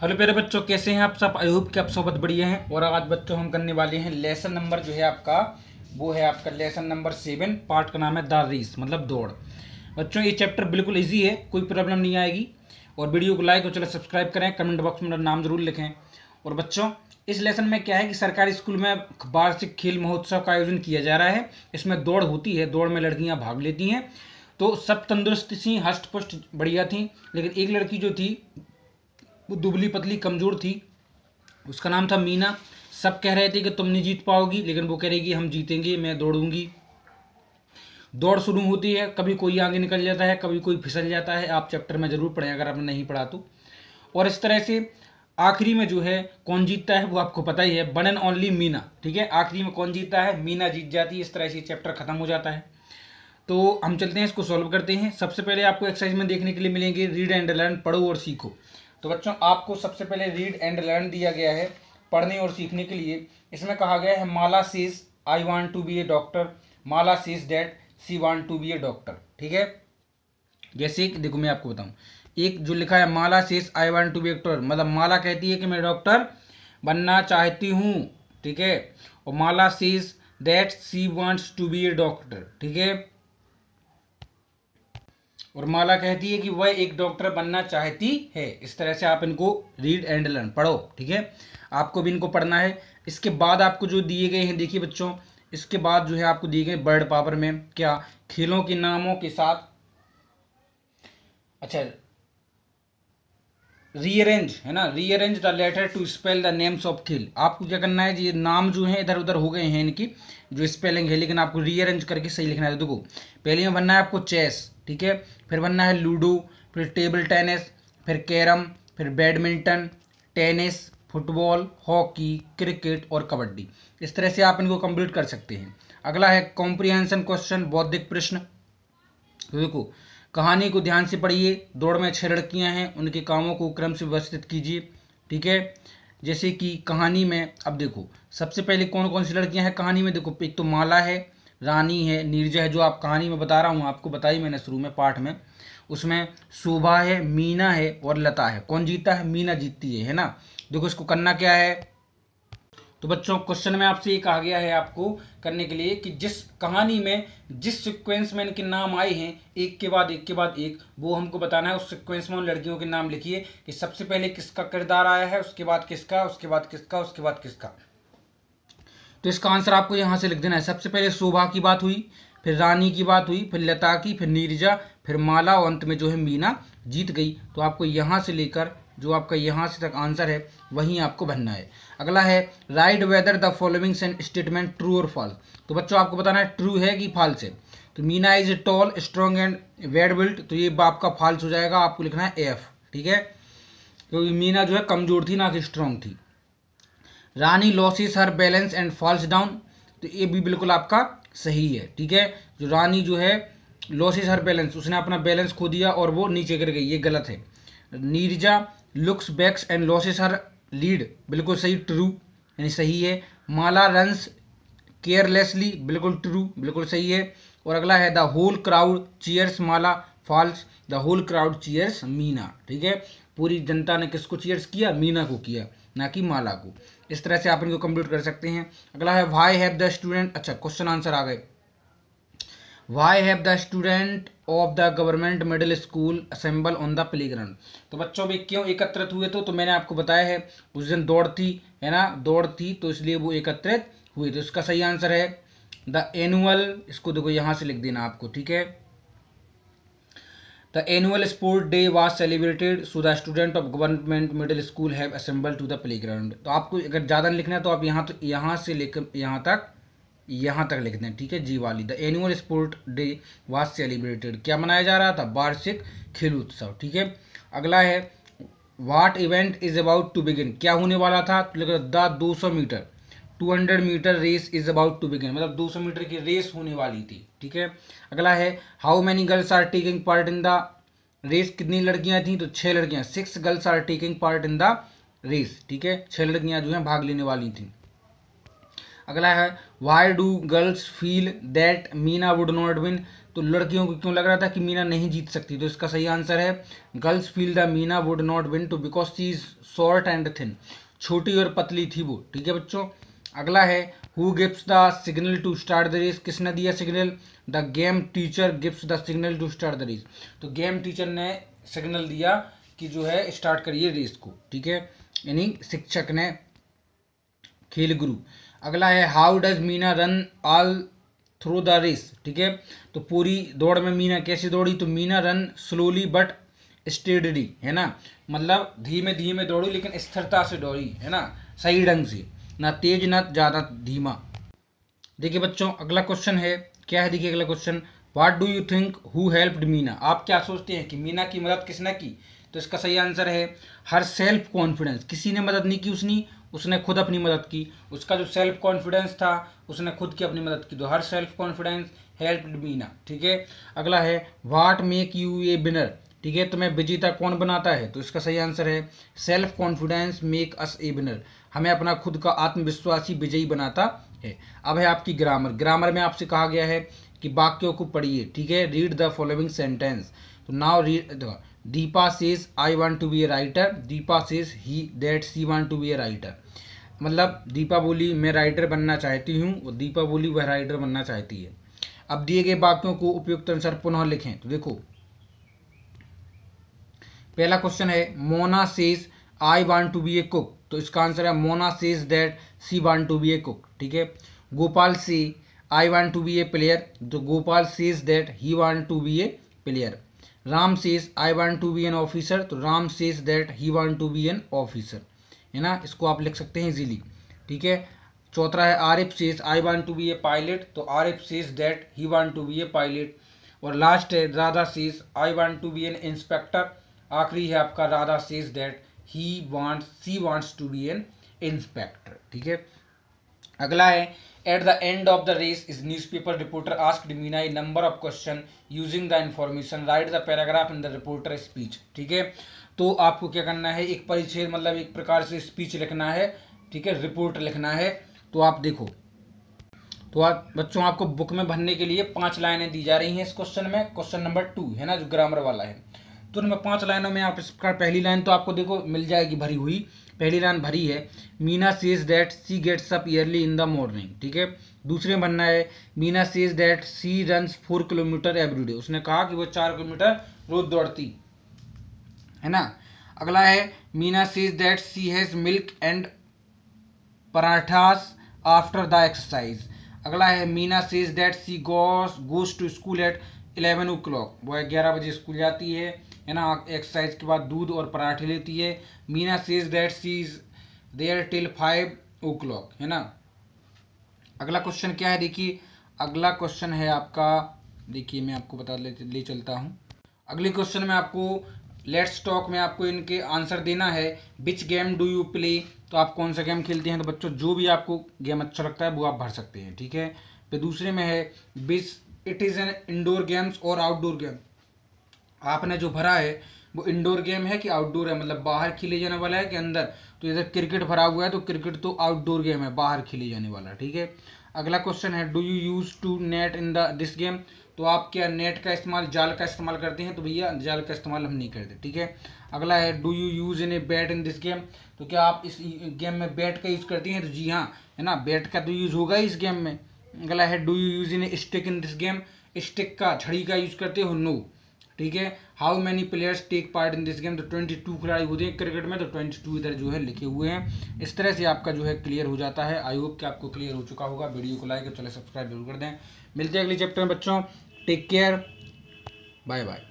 Hello प्यारे बच्चों कैसे हैं आप सब अयूब के आप बहुत बढ़िया हैं और आज बच्चों हम करने वाले हैं लेसन नंबर जो है आपका वो है आपका लेसन नंबर सेवन पार्ट का नाम है द रेस मतलब दौड़ बच्चों ये चैप्टर बिल्कुल ईजी है कोई प्रॉब्लम नहीं आएगी और वीडियो को लाइक और चलो सब्सक्राइब करें कमेंट बॉक्स में नाम जरूर लिखें और बच्चों इस लेसन में क्या है कि सरकारी स्कूल में वार्षिक खेल महोत्सव का आयोजन किया जा रहा है इसमें दौड़ होती है दौड़ में लड़कियाँ भाग लेती हैं तो सब तंदुरुस्त थी हष्ट पुष्ट बढ़िया थी लेकिन एक लड़की जो थी वो दुबली पतली कमज़ोर थी उसका नाम था मीना सब कह रहे थे कि तुम नहीं जीत पाओगी लेकिन वो कह रही कि हम जीतेंगे मैं दौड़ूंगी दौड़ शुरू होती है कभी कोई आगे निकल जाता है कभी कोई फिसल जाता है आप चैप्टर में ज़रूर पढ़ें अगर आपने नहीं पढ़ा तो और इस तरह से आखिरी में जो है कौन जीतता है वो आपको पता ही है वन एंड ओनली मीना ठीक है आखिरी में कौन जीतता है मीना जीत जाती है इस तरह से चैप्टर ख़त्म हो जाता है तो हम चलते हैं इसको सॉल्व करते हैं सबसे पहले आपको एक्सरसाइज में देखने के लिए मिलेंगे रीड एंड लर्न पढ़ो और सीखो तो बच्चों आपको सबसे पहले रीड एंड लर्न दिया गया है पढ़ने और सीखने के लिए इसमें कहा गया है Mala says I want to be a doctor Mala says that she want to be a doctor ठीक है जैसे कि देखो मैं आपको बताऊँ एक जो लिखा है Mala says I want to be doctor मतलब माला कहती है कि मैं डॉक्टर बनना चाहती हूँ ठीक है और Mala says that she wants to be a doctor ठीक है और माला कहती है कि वह एक डॉक्टर बनना चाहती है इस तरह से आप इनको रीड एंड लर्न पढ़ो ठीक है आपको भी इनको पढ़ना है इसके बाद आपको जो दिए गए हैं देखिए बच्चों इसके बाद जो है आपको दिए गए बर्ड पावर में क्या खेलों के नामों के साथ अच्छा रीअरेंज है ना rearrange the letter to spell the names of kill आपको क्या करना है ये नाम जो है इधर उधर हो गए हैं इनकी जो स्पेलिंग है लेकिन आपको रीअरेंज करके सही लिखना है तो देखो पहले में बनना है आपको चेस ठीक है फिर बनना है लूडो फिर टेबल टेनिस फिर कैरम फिर badminton tennis football hockey cricket और कबड्डी इस तरह से आप इनको कंप्लीट कर सकते हैं अगला है कॉम्प्रीहेंशन क्वेश्चन बौद्धिक प्रश्न तो देखो तो कहानी को ध्यान से पढ़िए दौड़ में छः लड़कियां हैं उनके कामों को क्रम से व्यवस्थित कीजिए ठीक है जैसे कि कहानी में अब देखो सबसे पहले कौन कौन सी लड़कियां हैं कहानी में देखो एक तो माला है रानी है नीरजा है जो आप कहानी में बता रहा हूँ आपको बताई मैंने शुरू में पाठ में उसमें शोभा है मीना है और लता है कौन जीता है मीना जीतती है है ना देखो इसको करना क्या है तो बच्चों क्वेश्चन में आपसे ये कहा गया है आपको करने के लिए कि जिस कहानी में जिस सिक्वेंस में इनके नाम आए हैं एक के बाद एक के बाद एक वो हमको बताना है उस सिक्वेंस में उन लड़कियों के नाम लिखिए कि सबसे पहले किसका किरदार आया है उसके बाद किसका उसके बाद किसका उसके बाद किसका तो इसका आंसर आपको यहाँ से लिख देना है सबसे पहले शोभा की बात हुई फिर रानी की बात हुई फिर लता की फिर नीरजा फिर माला और अंत में जो है मीना जीत गई तो आपको यहाँ से लेकर जो आपका यहाँ से तक आंसर है वहीं आपको बनना है अगला है write whether the following statement true और फॉल्स तो बच्चों आपको बताना है ट्रू है कि फॉल्स है तो Meena is tall strong and well built तो ये आपका फॉल्स हो जाएगा आपको लिखना है एफ ठीक है क्योंकि मीना जो है कमज़ोर थी ना कि स्ट्रॉन्ग थी Rani loses her balance and falls down तो ये भी बिल्कुल आपका सही है ठीक है जो रानी जो है लॉसिस हर बैलेंस उसने अपना बैलेंस खो दिया और वो नीचे गिर गई ये गलत है Neerja looks backs and loses her lead बिल्कुल सही ट्रू यानी सही है माला रंस केयरलेसली बिल्कुल ट्रू बिल्कुल सही है और अगला है the whole crowd cheers Mala falls the whole crowd cheers Meena ठीक है पूरी जनता ने किसको चीयर्स किया मीना को किया ना कि माला को इस तरह से आप इनको कंप्लीट कर सकते हैं अगला है वाई हैव द स्टूडेंट अच्छा क्वेश्चन आंसर आ गए why have the student of the government middle school assemble on the playground तो बच्चों भी क्यों एकत्रित हुए थे तो, तो मैंने आपको बताया है उस दिन दौड़ थी है ना दौड़ थी तो इसलिए वो एकत्रित हुए तो इसका सही आंसर है द एनुअल इसको देखो यहाँ से लिख देना आपको ठीक है the annual sport day was celebrated so the student of government middle school have assemble to the playground तो आपको अगर ज़्यादा लिखना है तो आप यहाँ तो यहाँ से लेकर यहाँ तक यहाँ तक लिख दें ठीक है जी वाली the annual sport day was celebrated क्या मनाया जा रहा था वार्षिक खेल उत्सव ठीक है अगला है what event is about to begin क्या होने वाला था तो लिख द दो सौ metre two hundred metre race is about to begin मतलब दो सौ मीटर की रेस होने वाली थी ठीक है अगला है how many girls are taking part in the race कितनी लड़कियाँ थी तो छः लड़कियाँ six girls are taking part in the race ठीक है छः लड़कियाँ जो हैं भाग लेने वाली थी अगला है why do girls feel that Meena would not win तो लड़कियों को क्यों लग रहा था कि मीना नहीं जीत सकती तो इसका सही आंसर है girls feel the Meena would not win too because she is short and thin छोटी और पतली थी वो ठीक है बच्चों अगला है who gives the signal to start the race किसने दिया signal the game teacher gives the signal to start the race तो गेम टीचर ने सिग्नल दिया कि जो है स्टार्ट करिए रेस को ठीक है यानी शिक्षक ने खेल गुरु अगला है how does Meena run all through the race ठीक है तो पूरी दौड़ में मीना कैसे दौड़ी तो Meena run slowly but steadily है ना मतलब धीमे धीमे दौड़ी लेकिन स्थिरता से दौड़ी है ना सही ढंग से ना तेज ना ज़्यादा धीमा देखिए बच्चों अगला क्वेश्चन है क्या है देखिए अगला question what do you think who helped Meena आप क्या सोचते हैं कि मीना की मदद किसने की तो इसका सही आंसर है हर सेल्फ कॉन्फिडेंस किसी ने मदद नहीं की उसने उसने खुद अपनी मदद की उसका जो सेल्फ कॉन्फिडेंस था उसने खुद की अपनी मदद की तो her self confidence help Meena ठीक है अगला है what make you a winner ठीक है तुम्हें विजेता कौन बनाता है तो इसका सही आंसर है self confidence make us a winner हमें अपना खुद का आत्मविश्वासी विजयी बनाता है अब है आपकी ग्रामर ग्रामर में आपसे कहा गया है कि वाक्यों को पढ़िए ठीक है रीड द फॉलोइंग सेंटेंस तो now read Deepa says I want to be a writer Deepa says he that she want to be a writer मतलब दीपा बोली मैं राइटर बनना चाहती हूँ और दीपा बोली वह राइटर बनना चाहती है अब दिए गए वाक्यों को उपयुक्त अनुसार पुनः लिखें तो देखो पहला क्वेश्चन है Mona says I want to be a cook तो इसका आंसर है Mona says that she want to be a cook ठीक है Gopal says I want to be a player तो Gopal says that he want to be a player Ram says I want to be an officer तो Ram says that he want to be an officer है ना इसको आप लिख सकते हैं इजीली ठीक है चौथा है R F says I want to be a pilot तो R F says that he want to be a pilot और लास्ट है Radha says I want to be an inspector आखिरी है आपका Radha says that he wants she wants to be an inspector ठीक है अगला है At the end of the race, his newspaper reporter asked Meena a number of questions using the information. Write the paragraph in the reporter speech. ठीक है तो आपको क्या करना है एक परिच्छेद मतलब एक प्रकार से स्पीच लिखना है ठीक है रिपोर्ट लिखना है तो आप देखो तो आप बच्चों आपको बुक में भरने के लिए पांच लाइनें दी जा रही हैं इस क्वेश्चन में क्वेश्चन नंबर टू है ना जो ग्रामर वाला है तो पांच लाइनों में आप इस प्रकार पहली लाइन तो आपको देखो मिल जाएगी भरी हुई पहली रान भरी है Meena says that she gets up early in the morning ठीक है दूसरे बनना है Meena says that she run four kilometre day उसने कहा कि वो चार किलोमीटर रोज दौड़ती है ना अगला है Meena says that she has milk and parathas after the exercise अगला है Meena says that she goes goes to school at eleven o'clock वो ग्यारह बजे स्कूल जाती है है ना एक्सरसाइज के बाद दूध और पराठे लेती है Meena says that she is there till five o'clock है ना अगला क्वेश्चन क्या है देखिए अगला क्वेश्चन है आपका देखिए मैं आपको बता ले, ले चलता हूँ अगले क्वेश्चन में आपको लेट्स टॉक में आपको इनके आंसर देना है which game do you play तो आप कौन सा गेम खेलते हैं तो बच्चों जो भी आपको गेम अच्छा लगता है वो आप भर सकते हैं ठीक है फिर दूसरे में है which it is an indoor games और आउटडोर गेम आपने जो भरा है वो इंडोर गेम है कि आउटडोर है मतलब बाहर खेले जाने वाला है कि अंदर तो इधर क्रिकेट भरा हुआ है तो क्रिकेट तो आउटडोर गेम है बाहर खेले जाने वाला ठीक है अगला क्वेश्चन है do you use to net in the this game तो आप क्या नेट का इस्तेमाल जाल का इस्तेमाल करते हैं तो भैया जाल का इस्तेमाल हम नहीं करते ठीक है अगला है do you use in a bat in this game तो क्या आप इस गेम में बैट का यूज़ करती हैं तो जी हाँ है ना बैट का तो यूज़ होगा इस गेम में अगला है do you use in a stick in this game stick का छड़ी का यूज़ करते हो नो no. ठीक है how many players take part in this game तो ट्वेंटी टू खिलाड़ी होते हैं क्रिकेट में तो ट्वेंटी टू इधर जो है लिखे हुए हैं इस तरह से आपका जो है क्लियर हो जाता है आई होप कि आपको क्लियर हो चुका होगा वीडियो को लाइक और चले सब्सक्राइब जरूर कर दें मिलते हैं अगले चैप्टर में बच्चों टेक केयर बाय बाय